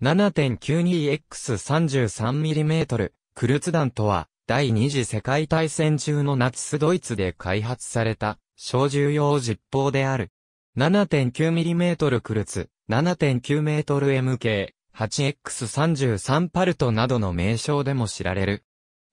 7.92X33mm クルツ弾とは、第二次世界大戦中のナチスドイツで開発された、小銃用実砲である。7.9mm クルツ、7.9m MK、8X33 パルトなどの名称でも知られる。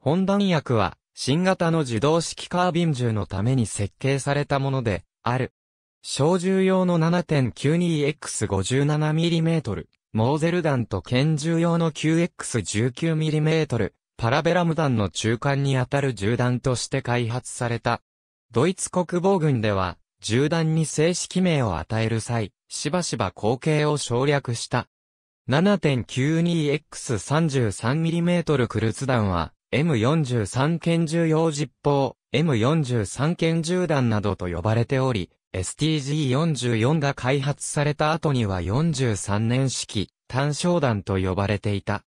本弾薬は、新型の自動式カービン銃のために設計されたもので、ある。小銃用の 7.92X57mm、モーゼル弾と拳銃用の QX19mm パラベラム弾の中間にあたる銃弾として開発された。ドイツ国防軍では、銃弾に正式名を与える際、しばしば口径を省略した。7.92X33mm クルツ弾は、M43 拳銃用実砲、M43 拳銃弾などと呼ばれており、STG44 が開発された後には43年式、単焦弾と呼ばれていた。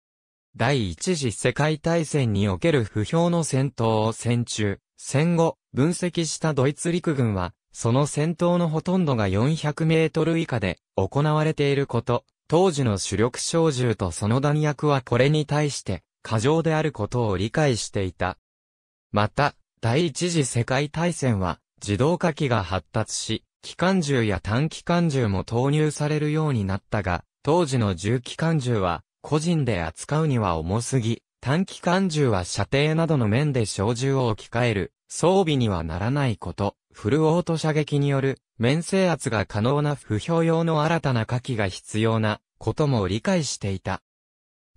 第一次世界大戦における不評の戦闘を戦中、戦後、分析したドイツ陸軍は、その戦闘のほとんどが400メートル以下で行われていること、当時の主力小銃とその弾薬はこれに対して過剰であることを理解していた。また、第一次世界大戦は自動化機が発達し、機関銃や短機関銃も投入されるようになったが、当時の重機関銃は、個人で扱うには重すぎ、短機関銃は射程などの面で小銃を置き換える、装備にはならないこと、フルオート射撃による、面制圧が可能な不評用の新たな火器が必要な、ことも理解していた。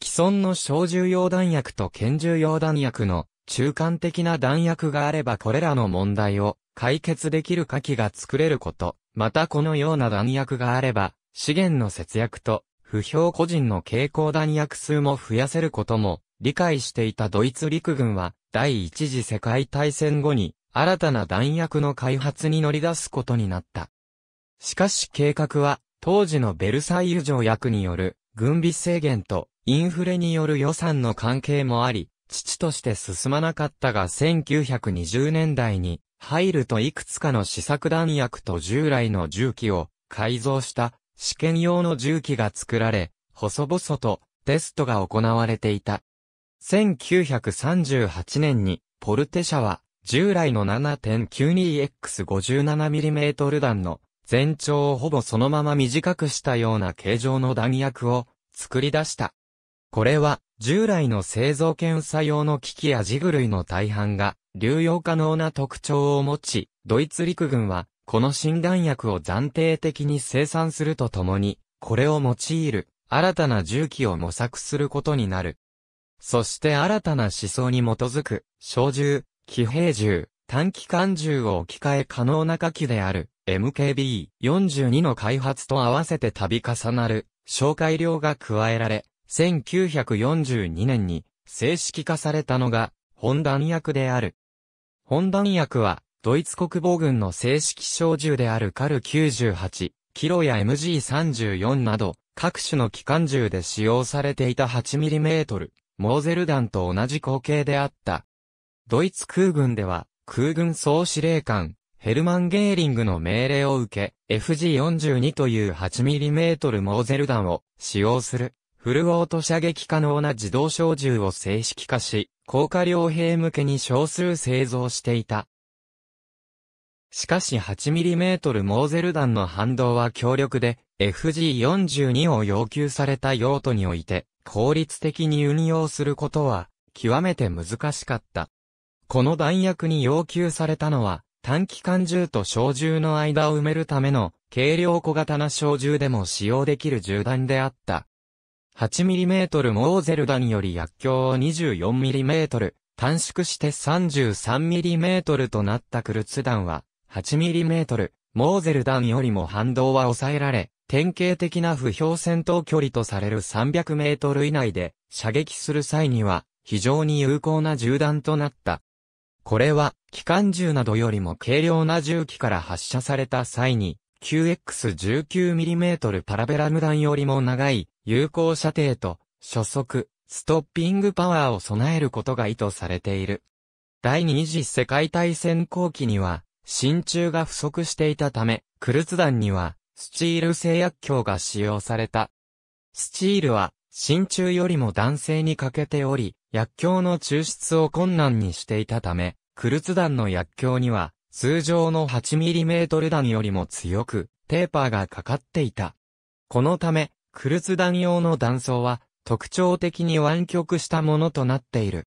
既存の小銃用弾薬と拳銃用弾薬の中間的な弾薬があればこれらの問題を解決できる火器が作れること、またこのような弾薬があれば、資源の節約と、不評個人の傾向弾薬数も増やせることも、理解していたドイツ陸軍は、第一次世界大戦後に、新たな弾薬の開発に乗り出すことになった。しかし計画は、当時のベルサイユ条約による、軍備制限と、インフレによる予算の関係もあり、父として進まなかったが1920年代に入るといくつかの試作弾薬と従来の銃器を改造した試験用の銃器が作られ、細々とテストが行われていた。1938年にポルテ社は従来の 7.92X57mm 弾の全長をほぼそのまま短くしたような形状の弾薬を作り出した。これは、従来の製造検査用の機器やジグ類の大半が、流用可能な特徴を持ち、ドイツ陸軍は、この診断薬を暫定的に生産するとともに、これを用いる、新たな銃器を模索することになる。そして新たな思想に基づく、小銃、騎兵銃、短期間銃を置き換え可能な火器である、MKB42 の開発と合わせて度重なる、紹介量が加えられ、1942年に正式化されたのが、本弾薬である。本弾薬は、ドイツ国防軍の正式小銃であるカル98、キロや MG34 など、各種の機関銃で使用されていた 8mm、モーゼル弾と同じ口径であった。ドイツ空軍では、空軍総司令官、ヘルマン・ゲーリングの命令を受け、FG42 という 8mm モーゼル弾を使用する。フルオート射撃可能な自動小銃を正式化し、高架量兵向けに少数製造していた。しかし 8mm モーゼル弾の反動は強力で、FG42 を要求された用途において、効率的に運用することは、極めて難しかった。この弾薬に要求されたのは、短期間銃と小銃の間を埋めるための、軽量小型な小銃でも使用できる銃弾であった。8mm モーゼルダにより薬莢を 24mm 短縮して 33mm となったクルツ弾は 8mm モーゼル弾よりも反動は抑えられ、典型的な不評戦闘距離とされる300メートル以内で射撃する際には非常に有効な銃弾となった。これは機関銃などよりも軽量な銃器から発射された際に 9X19mm パラベラム弾よりも長い有効射程と、初速、ストッピングパワーを備えることが意図されている。第二次世界大戦後期には、真鍮が不足していたため、クルツ弾には、スチール製薬莢が使用された。スチールは、真鍮よりも弾性に欠けており、薬莢の抽出を困難にしていたため、クルツ弾の薬莢には、通常の 8mm 弾よりも強く、テーパーがかかっていた。このため、クルツ弾用の弾倉は、特徴的に湾曲したものとなっている。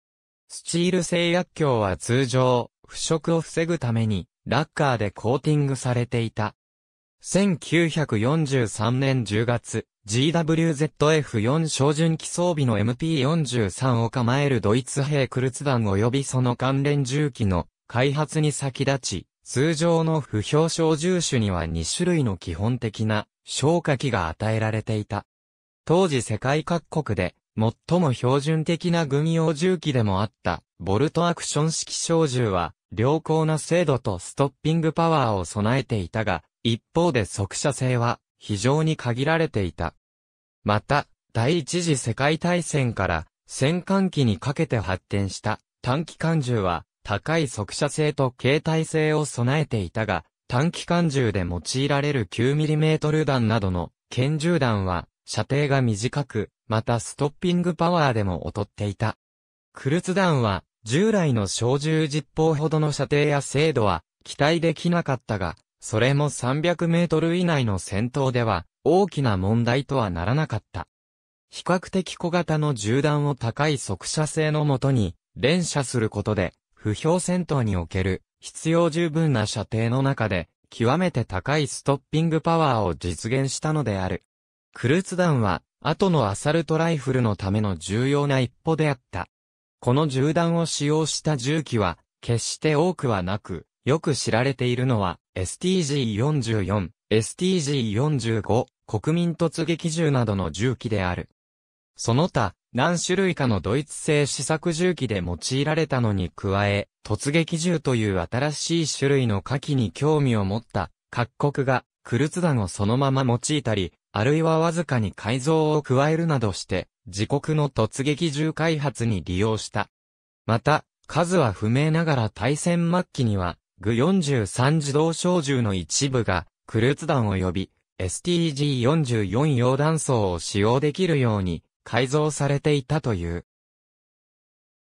スチール製薬鏡は通常、腐食を防ぐために、ラッカーでコーティングされていた。1943年10月、GWZF4 照準機装備の MP43 を構えるドイツ兵クルツ弾及びその関連銃機の開発に先立ち、通常の不評小銃種には2種類の基本的な消火器が与えられていた。当時世界各国で最も標準的な軍用銃器でもあったボルトアクション式小銃は良好な精度とストッピングパワーを備えていたが、一方で速射性は非常に限られていた。また、第一次世界大戦から戦艦機にかけて発展した短期艦銃は高い速射性と携帯性を備えていたが、短期間銃で用いられる 9mm 弾などの拳銃弾は射程が短く、またストッピングパワーでも劣っていた。クルツ弾は従来の小銃実砲ほどの射程や精度は期待できなかったが、それも300メートル以内の戦闘では大きな問題とはならなかった。比較的小型の銃弾を高い速射性のもとに連射することで、不評戦闘における必要十分な射程の中で、極めて高いストッピングパワーを実現したのである。クルーツ弾は、後のアサルトライフルのための重要な一歩であった。この銃弾を使用した銃器は、決して多くはなく、よく知られているのは、STG44、STG45、国民突撃銃などの銃器である。その他、何種類かのドイツ製試作銃器で用いられたのに加え、突撃銃という新しい種類の火器に興味を持った各国がクルツ弾をそのまま用いたり、あるいはわずかに改造を加えるなどして、自国の突撃銃開発に利用した。また、数は不明ながら大戦末期には、グ43自動小銃の一部が、クルツ弾を呼び、STG44 溶弾層を使用できるように改造されていたという。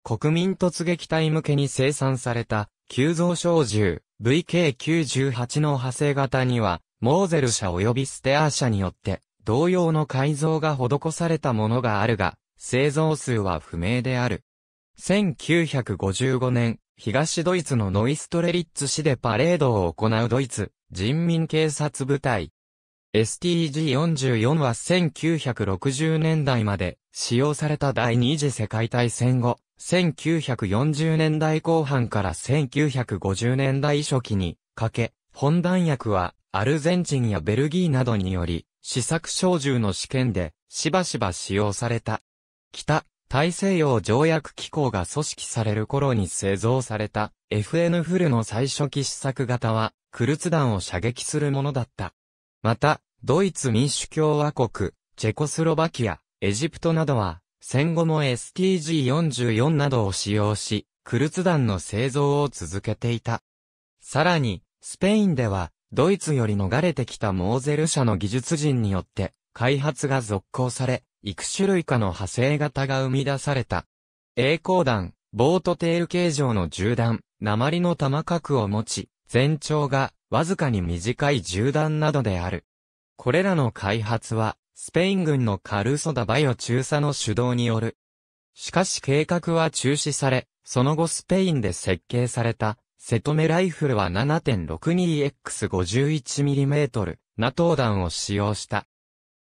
国民突撃隊向けに生産された、急増小銃 VK98 の派生型には、モーゼル社及びステアー社によって、同様の改造が施されたものがあるが、製造数は不明である。1955年、東ドイツのノイストレリッツ市でパレードを行うドイツ人民警察部隊、STG44 は1960年代まで使用された第二次世界大戦後、1940年代後半から1950年代初期にかけ、本弾薬はアルゼンチンやベルギーなどにより、試作小銃の試験でしばしば使用された。北、大西洋条約機構が組織される頃に製造された FN フルの最初期試作型は、クルツ弾を射撃するものだった。また、ドイツ民主共和国、チェコスロバキア、エジプトなどは、戦後も STG44 などを使用し、クルツ弾の製造を続けていた。さらに、スペインでは、ドイツより逃れてきたモーゼル社の技術人によって、開発が続行され、幾種類かの派生型が生み出された。栄光弾、ボートテール形状の銃弾、鉛の弾核を持ち、全長がわずかに短い銃弾などである。これらの開発は、スペイン軍のカルーソダバヨ中佐の主導による。しかし計画は中止され、その後スペインで設計された、セトメライフルは 7.62X51mm ナトー弾を使用した。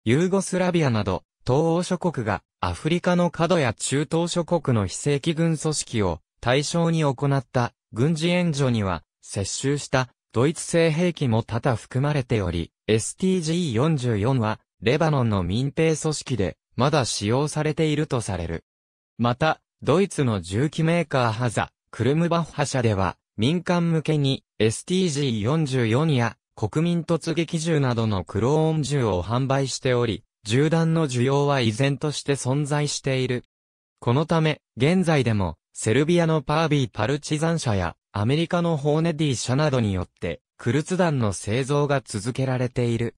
ユーゴスラビアなど、東欧諸国がアフリカの角や中東諸国の非正規軍組織を対象に行った軍事援助には接収したドイツ製兵器も多々含まれており、STG-44 は、レバノンの民兵組織で、まだ使用されているとされる。また、ドイツの銃器メーカーハザ、クルムバッハ社では、民間向けに STG-44 や国民突撃銃などのクローン銃を販売しており、銃弾の需要は依然として存在している。このため、現在でも、セルビアのパービーパルチザン社や、アメリカのホーネディ社などによって、クルツ弾の製造が続けられている。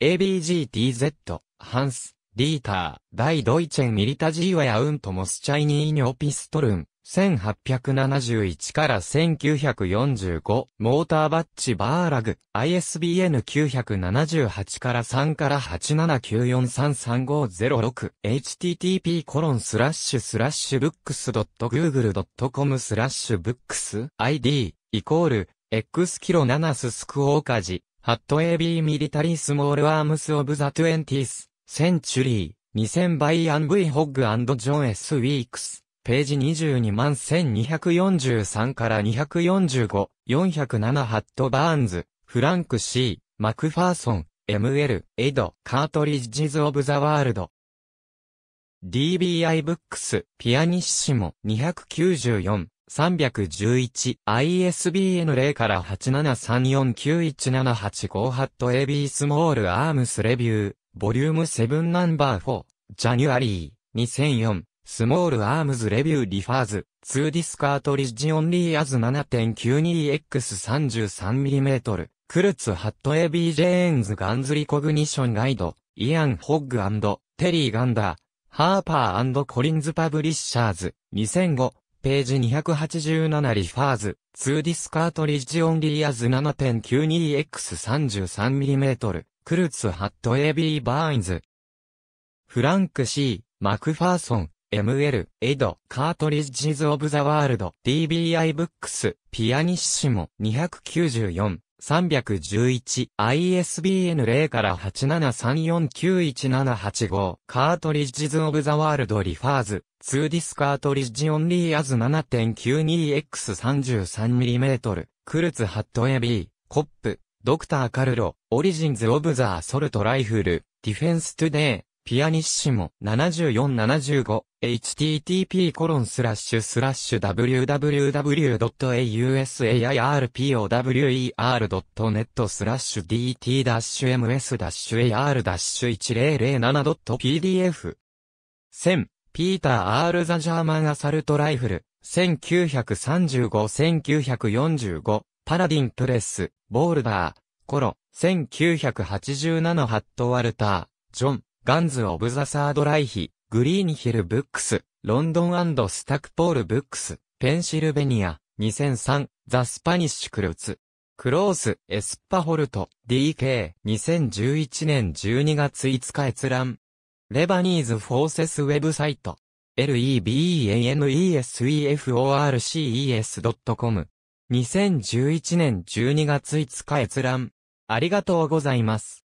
ABGTZ、ハンス、リーター、大ドイチェンミリタジーワヤウントモスチャイニーニョピストルン、1871から1945、モーターバッチバーラグ、ISBN 978から3から879433506、http コロンスラッシュスラッシュブックス .google.com スラッシュブックス ID イコール X キロ7ススクオーカジ、ハット AB ミリタリースモールアームスオブザ 20th センチュリー2000バイアン V ホッグジョン S ウィークスページ22万1243から245、407ハットバーンズ、フランク C、マクファーソン、ML、エド、カートリッジズ・オブ・ザ・ワールド。DBI ブックス、ピアニッシモ、294、311、ISBN 0から873491785ハット AB スモールアームスレビュー、ボリューム7ナンバー4、ジャニュアリー、2004、スモールアームズレビューリファーズ、ツーディスカートリッジオンリーアズ 7.92X33mm、クルツハット a b ェーンズガンズリコグニションガイド、イアン・ホッグテリー・ガンダー、ハーパーコリンズパブリッシャーズ、2005、ページ287リファーズ、ツーディスカートリッジオンリーアズ 7.92X33mm、クルツハット AB バーンズ。フランク C、マクファーソン、ML、エド、カートリッジズ・オブ・ザ・ワールド、DBI ブックス、ピアニッシモ、294、311、ISBN 0から873491785、カートリッジズ・オブ・ザ・ワールド・リファーズ、2ディスカートリッジ・オンリー・アズ 7.92X33mm、クルツ・ハット・エビー、コップ、ドクター・カルロ、オリジンズ・オブ・ザ・ソルト・ライフル、ディフェンス・トゥデイ、ピアニッシモ 7475http://www.ausairpower.net コロンススララッッシシュュスラッシュ dt-ms-ar-1007.pdf 1000ピーター・ R・ ザ・ジャーマン・アサルト・ライフル1935-1945パラディンプレスボールダーコロ1987ハット・ワルタージョンガンズ・オブ・ザ・サード・ライヒ、グリーンヒル・ブックス、ロンドンスタックポール・ブックス、ペンシルベニア、2003、ザ・スパニッシュ・クルーツ。クロース、エスパホルト、DK、2011年12月5日閲覧。レバニーズ・フォーセスウェブサイト。lebanesefores.com。2011年12月5日閲覧。ありがとうございます。